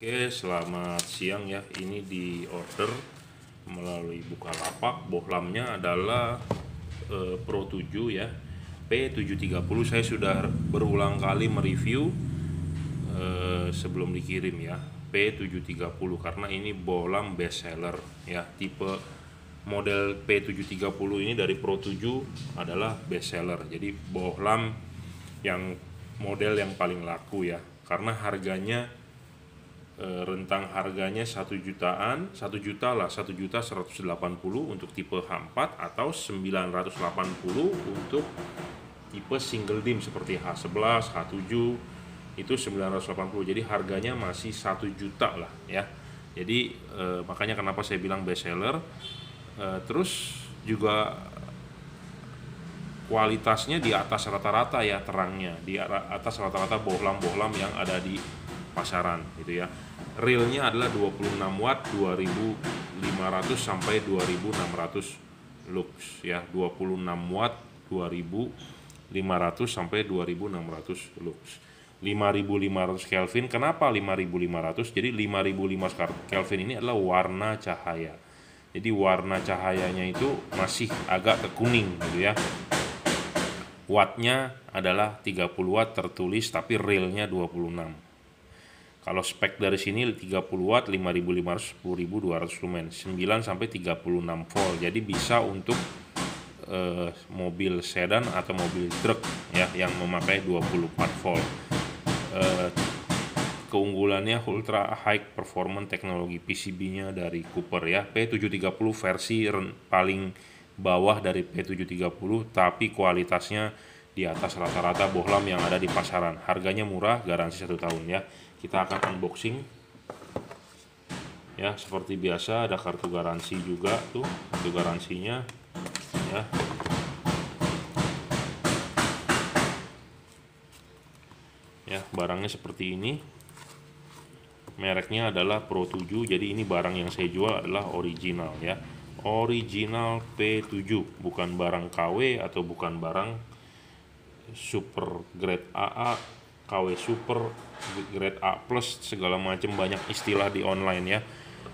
Oke, selamat siang ya. Ini di order melalui Bukalapak. Bohlamnya adalah e, Pro 7 ya. P730 saya sudah berulang kali mereview e, sebelum dikirim ya. P730 karena ini bohlam best seller ya. Tipe model P730 ini dari Pro 7 adalah best seller. Jadi bohlam yang model yang paling laku ya. Karena harganya Eh, rentang harganya satu jutaan, satu juta lah, satu juta 180 untuk tipe H4 atau 980 untuk tipe single dim seperti H11, H7 itu 980. Jadi harganya masih satu juta lah ya. Jadi eh, makanya kenapa saya bilang best seller. Eh, terus juga kualitasnya di atas rata-rata ya terangnya, di atas rata-rata bohlam-bohlam yang ada di pasaran gitu ya realnya adalah 26 watt 2500 sampai 2600 lux ya 26 watt 2500 sampai 2600 lux 5500 Kelvin kenapa 5500 jadi 5500 Kelvin ini adalah warna cahaya jadi warna cahayanya itu masih agak kekuning gitu ya wattnya adalah 30 watt tertulis tapi realnya 26 kalau spek dari sini 30 watt 5500 10200 lumen 9 sampai 36 volt. Jadi bisa untuk eh, mobil sedan atau mobil truk ya yang memakai 24 volt. Eh, keunggulannya ultra high performance teknologi PCB-nya dari Cooper ya. P730 versi paling bawah dari P730 tapi kualitasnya di atas rata-rata bohlam yang ada di pasaran. Harganya murah, garansi satu tahun ya kita akan unboxing ya seperti biasa ada kartu garansi juga tuh kartu garansinya ya ya barangnya seperti ini mereknya adalah Pro 7 jadi ini barang yang saya jual adalah original ya original P7 bukan barang KW atau bukan barang super grade AA KW super, grade A plus segala macam banyak istilah di online ya.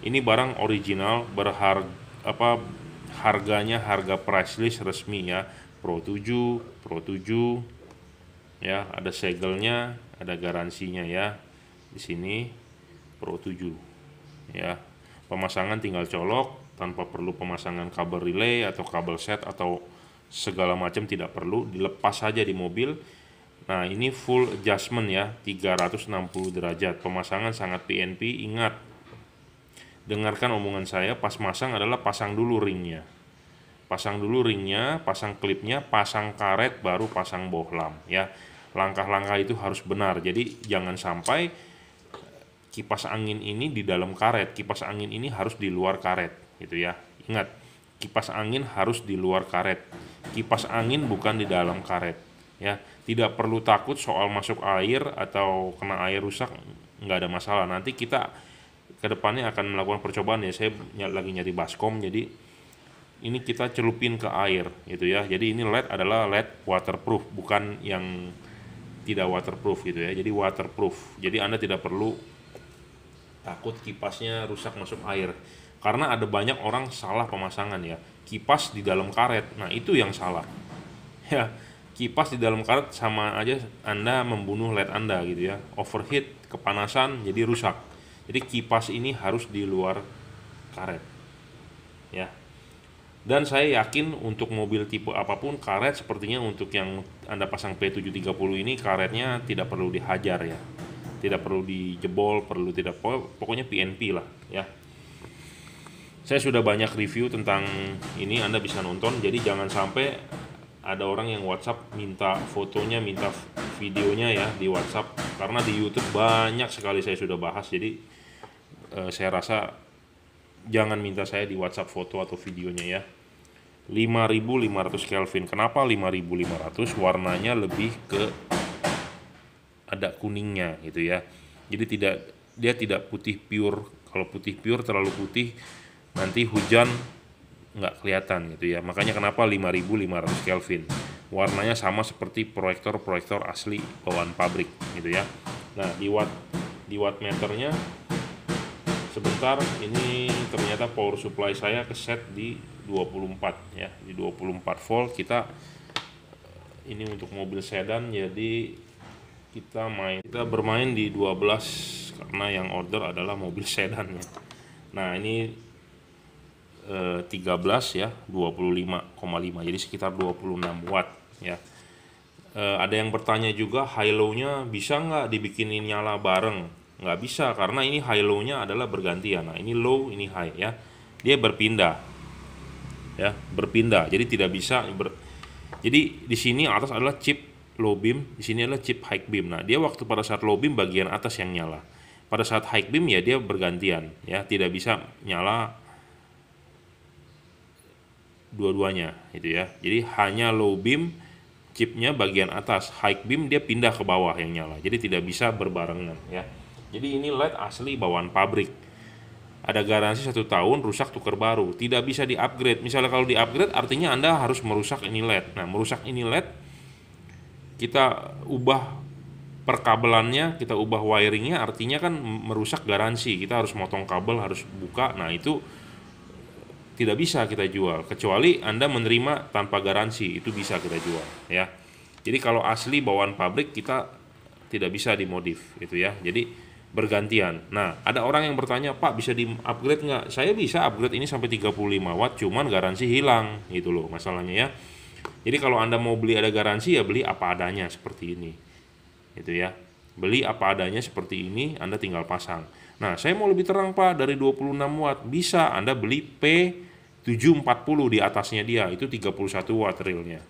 Ini barang original berharga apa harganya harga price list resmi ya. Pro 7, Pro 7 ya, ada segelnya, ada garansinya ya. Di sini Pro 7 ya. Pemasangan tinggal colok tanpa perlu pemasangan kabel relay atau kabel set atau segala macam tidak perlu dilepas saja di mobil Nah, ini full adjustment ya, 360 derajat. Pemasangan sangat PNP, ingat. Dengarkan omongan saya, pas masang adalah pasang dulu ringnya. Pasang dulu ringnya, pasang klipnya, pasang karet, baru pasang bohlam ya. Langkah-langkah itu harus benar, jadi jangan sampai kipas angin ini di dalam karet, kipas angin ini harus di luar karet gitu ya. Ingat, kipas angin harus di luar karet. Kipas angin bukan di dalam karet ya tidak perlu takut soal masuk air atau kena air rusak nggak ada masalah nanti kita kedepannya akan melakukan percobaan ya saya lagi nyari baskom jadi ini kita celupin ke air gitu ya jadi ini led adalah led waterproof bukan yang tidak waterproof gitu ya jadi waterproof jadi anda tidak perlu takut kipasnya rusak masuk air karena ada banyak orang salah pemasangan ya kipas di dalam karet nah itu yang salah ya kipas di dalam karet sama aja Anda membunuh LED Anda gitu ya. Overheat, kepanasan jadi rusak. Jadi kipas ini harus di luar karet. Ya. Dan saya yakin untuk mobil tipe apapun karet sepertinya untuk yang Anda pasang P730 ini karetnya tidak perlu dihajar ya. Tidak perlu dijebol, perlu tidak pokoknya PNP lah ya. Saya sudah banyak review tentang ini Anda bisa nonton jadi jangan sampai ada orang yang WhatsApp minta fotonya, minta videonya ya di WhatsApp karena di YouTube banyak sekali saya sudah bahas jadi e, saya rasa jangan minta saya di WhatsApp foto atau videonya ya 5500 Kelvin kenapa 5500 warnanya lebih ke ada kuningnya gitu ya jadi tidak dia tidak putih pure kalau putih pure terlalu putih nanti hujan nggak kelihatan gitu ya. Makanya kenapa 5500 Kelvin. Warnanya sama seperti proyektor-proyektor asli bawaan pabrik gitu ya. Nah, di watt di watt meternya sebentar ini ternyata power supply saya keset di 24 ya, di 24 volt kita eh, ini untuk mobil sedan jadi kita main kita bermain di 12 karena yang order adalah mobil sedan ya. Nah, ini eh, 13 ya 25,5 jadi sekitar 26 watt ya eh, ada yang bertanya juga high low nya bisa nggak dibikinin nyala bareng nggak bisa karena ini high low nya adalah bergantian nah ini low ini high ya dia berpindah ya berpindah jadi tidak bisa ber jadi di sini atas adalah chip low beam di sini adalah chip high beam nah dia waktu pada saat low beam bagian atas yang nyala pada saat high beam ya dia bergantian ya tidak bisa nyala dua-duanya gitu ya. Jadi hanya low beam chipnya bagian atas, high beam dia pindah ke bawah yang nyala. Jadi tidak bisa berbarengan ya. Jadi ini LED asli bawaan pabrik. Ada garansi satu tahun, rusak tuker baru. Tidak bisa di-upgrade. Misalnya kalau di-upgrade artinya Anda harus merusak ini LED. Nah, merusak ini LED kita ubah perkabelannya, kita ubah wiringnya, artinya kan merusak garansi. Kita harus motong kabel, harus buka. Nah, itu tidak bisa kita jual kecuali Anda menerima tanpa garansi itu bisa kita jual ya. Jadi kalau asli bawaan pabrik kita tidak bisa dimodif itu ya. Jadi bergantian. Nah, ada orang yang bertanya, "Pak, bisa di-upgrade nggak?" Saya bisa upgrade ini sampai 35 watt cuman garansi hilang gitu loh masalahnya ya. Jadi kalau Anda mau beli ada garansi ya beli apa adanya seperti ini. Itu ya. Beli apa adanya seperti ini, Anda tinggal pasang. Nah, saya mau lebih terang Pak dari 26 watt, bisa Anda beli P740 di atasnya dia, itu 31 watt realnya.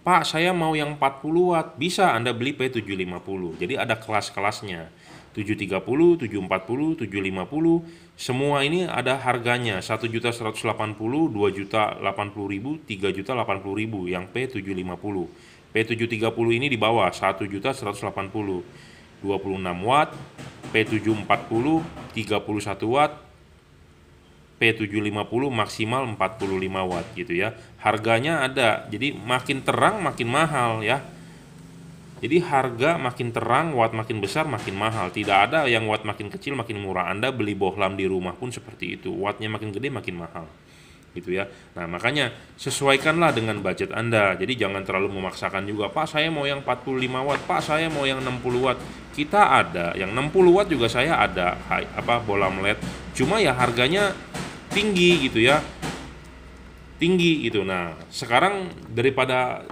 Pak, saya mau yang 40 watt, bisa Anda beli P750. Jadi ada kelas-kelasnya. 730, 740, 750, semua ini ada harganya 1.180, 2.080.000, 3.080.000 yang P750. P730 ini di bawah 1.180 26 watt P740 31 watt P750 maksimal 45 watt gitu ya harganya ada jadi makin terang makin mahal ya jadi harga makin terang watt makin besar makin mahal tidak ada yang watt makin kecil makin murah Anda beli bohlam di rumah pun seperti itu wattnya makin gede makin mahal gitu ya. Nah, makanya sesuaikanlah dengan budget Anda. Jadi jangan terlalu memaksakan juga, "Pak, saya mau yang 45 watt, Pak, saya mau yang 60 watt." Kita ada yang 60 watt juga saya ada apa bola melet. Cuma ya harganya tinggi gitu ya. Tinggi gitu. Nah, sekarang daripada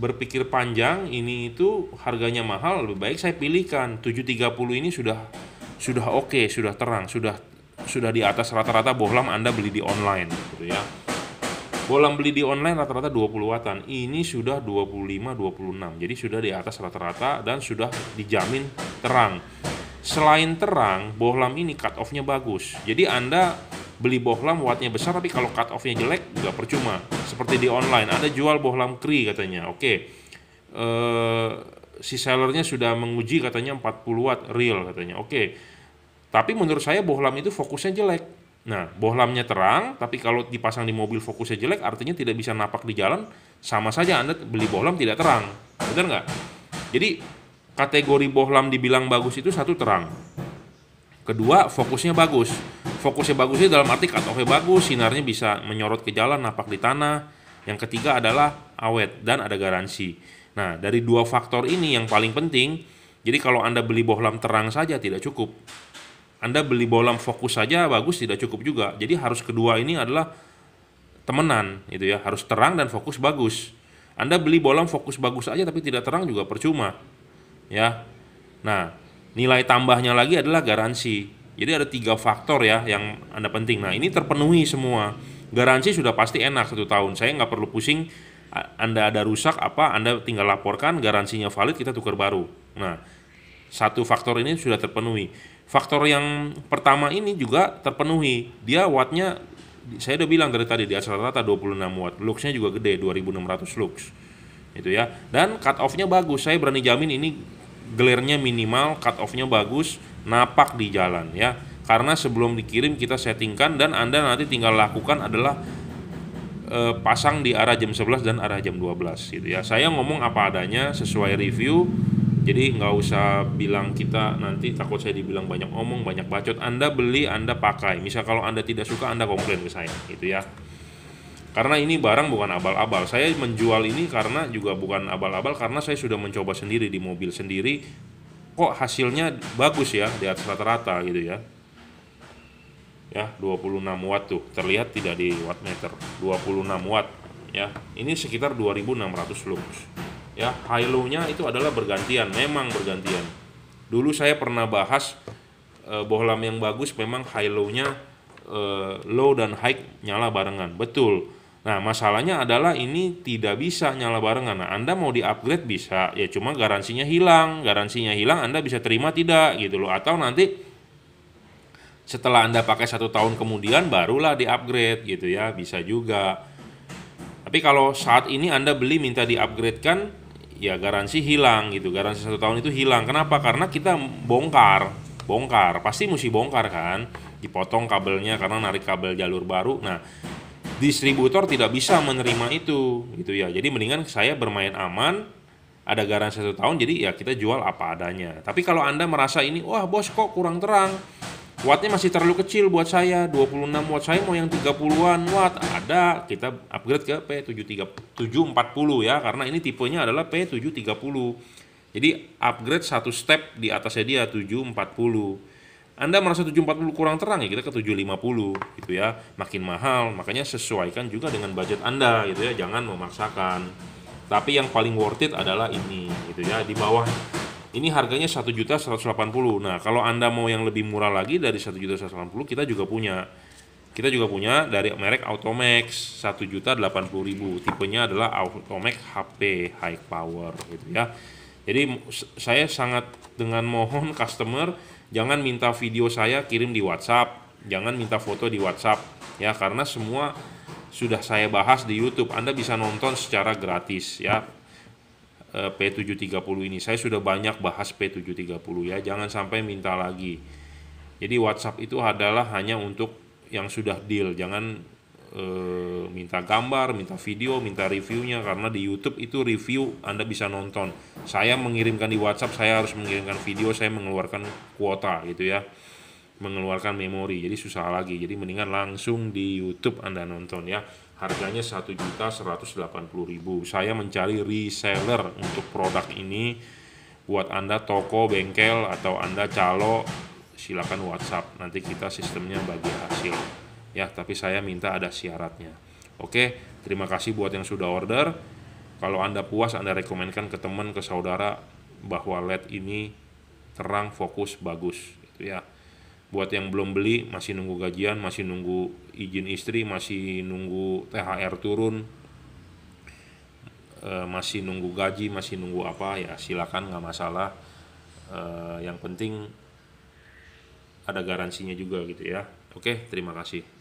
berpikir panjang ini itu harganya mahal lebih baik saya pilihkan 730 ini sudah sudah oke, okay, sudah terang, sudah sudah di atas rata-rata bohlam Anda beli di online gitu ya. Bohlam beli di online rata-rata 20 wattan Ini sudah 25 26. Jadi sudah di atas rata-rata dan sudah dijamin terang. Selain terang, bohlam ini cut off-nya bagus. Jadi Anda beli bohlam wattnya besar tapi kalau cut off-nya jelek juga percuma. Seperti di online, ada jual bohlam kri katanya. Oke. Eh si sellernya sudah menguji katanya 40 watt real katanya. Oke. Tapi menurut saya bohlam itu fokusnya jelek. Nah, bohlamnya terang, tapi kalau dipasang di mobil fokusnya jelek, artinya tidak bisa napak di jalan, sama saja Anda beli bohlam tidak terang. Benar nggak? Jadi, kategori bohlam dibilang bagus itu satu terang. Kedua, fokusnya bagus. Fokusnya bagusnya dalam arti cut bagus, sinarnya bisa menyorot ke jalan, napak di tanah. Yang ketiga adalah awet dan ada garansi. Nah, dari dua faktor ini yang paling penting, jadi kalau Anda beli bohlam terang saja tidak cukup. Anda beli bolam fokus saja bagus tidak cukup juga. Jadi harus kedua ini adalah temenan itu ya, harus terang dan fokus bagus. Anda beli bolam fokus bagus saja tapi tidak terang juga percuma. Ya. Nah, nilai tambahnya lagi adalah garansi. Jadi ada tiga faktor ya yang Anda penting. Nah, ini terpenuhi semua. Garansi sudah pasti enak satu tahun. Saya nggak perlu pusing Anda ada rusak apa, Anda tinggal laporkan, garansinya valid, kita tukar baru. Nah, satu faktor ini sudah terpenuhi faktor yang pertama ini juga terpenuhi. Dia wattnya saya udah bilang dari tadi di atas rata 26 watt. Luxnya juga gede 2600 lux. Itu ya. Dan cut off-nya bagus. Saya berani jamin ini glernya minimal, cut off-nya bagus, napak di jalan ya. Karena sebelum dikirim kita settingkan dan Anda nanti tinggal lakukan adalah e, pasang di arah jam 11 dan arah jam 12 gitu ya. Saya ngomong apa adanya sesuai review jadi nggak usah bilang kita nanti takut saya dibilang banyak omong banyak bacot anda beli anda pakai misal kalau anda tidak suka anda komplain ke saya gitu ya karena ini barang bukan abal-abal saya menjual ini karena juga bukan abal-abal karena saya sudah mencoba sendiri di mobil sendiri kok hasilnya bagus ya di atas rata-rata gitu ya ya 26 watt tuh terlihat tidak di wattmeter 26 watt ya ini sekitar 2600 lux ya high low-nya itu adalah bergantian memang bergantian dulu saya pernah bahas e, eh, bohlam yang bagus memang high low-nya e, eh, low dan high nyala barengan betul nah masalahnya adalah ini tidak bisa nyala barengan nah anda mau di upgrade bisa ya cuma garansinya hilang garansinya hilang anda bisa terima tidak gitu loh atau nanti setelah anda pakai satu tahun kemudian barulah di upgrade gitu ya bisa juga tapi kalau saat ini anda beli minta di upgrade kan ya garansi hilang gitu garansi satu tahun itu hilang kenapa karena kita bongkar bongkar pasti mesti bongkar kan dipotong kabelnya karena narik kabel jalur baru nah distributor tidak bisa menerima itu gitu ya jadi mendingan saya bermain aman ada garansi satu tahun jadi ya kita jual apa adanya tapi kalau anda merasa ini wah bos kok kurang terang Wattnya masih terlalu kecil buat saya 26 watt saya mau yang 30-an watt Ada kita upgrade ke P740 ya Karena ini tipenya adalah P730 Jadi upgrade satu step di atasnya dia 740 anda merasa 740 kurang terang ya kita ke 750 gitu ya makin mahal makanya sesuaikan juga dengan budget Anda gitu ya jangan memaksakan tapi yang paling worth it adalah ini gitu ya di bawah ini harganya satu juta seratus delapan puluh. Nah, kalau Anda mau yang lebih murah lagi dari satu juta seratus delapan puluh, kita juga punya. Kita juga punya dari merek Automax satu juta delapan puluh ribu. Tipenya adalah Automax HP High Power gitu ya. Jadi saya sangat dengan mohon customer jangan minta video saya kirim di WhatsApp, jangan minta foto di WhatsApp ya karena semua sudah saya bahas di YouTube. Anda bisa nonton secara gratis ya Eh, P730 ini. Saya sudah banyak bahas P730 ya, jangan sampai minta lagi. Jadi WhatsApp itu adalah hanya untuk yang sudah deal, jangan e, minta gambar, minta video, minta reviewnya karena di YouTube itu review Anda bisa nonton. Saya mengirimkan di WhatsApp, saya harus mengirimkan video, saya mengeluarkan kuota gitu ya mengeluarkan memori jadi susah lagi jadi mendingan langsung di YouTube Anda nonton ya harganya satu juta ribu saya mencari reseller untuk produk ini buat Anda toko bengkel atau Anda calo silakan WhatsApp nanti kita sistemnya bagi hasil ya tapi saya minta ada syaratnya oke terima kasih buat yang sudah order kalau Anda puas Anda rekomendkan ke teman ke saudara bahwa LED ini terang fokus bagus itu ya buat yang belum beli masih nunggu gajian masih nunggu izin istri masih nunggu THR turun e, masih nunggu gaji masih nunggu apa ya silakan nggak masalah e, yang penting ada garansinya juga gitu ya oke terima kasih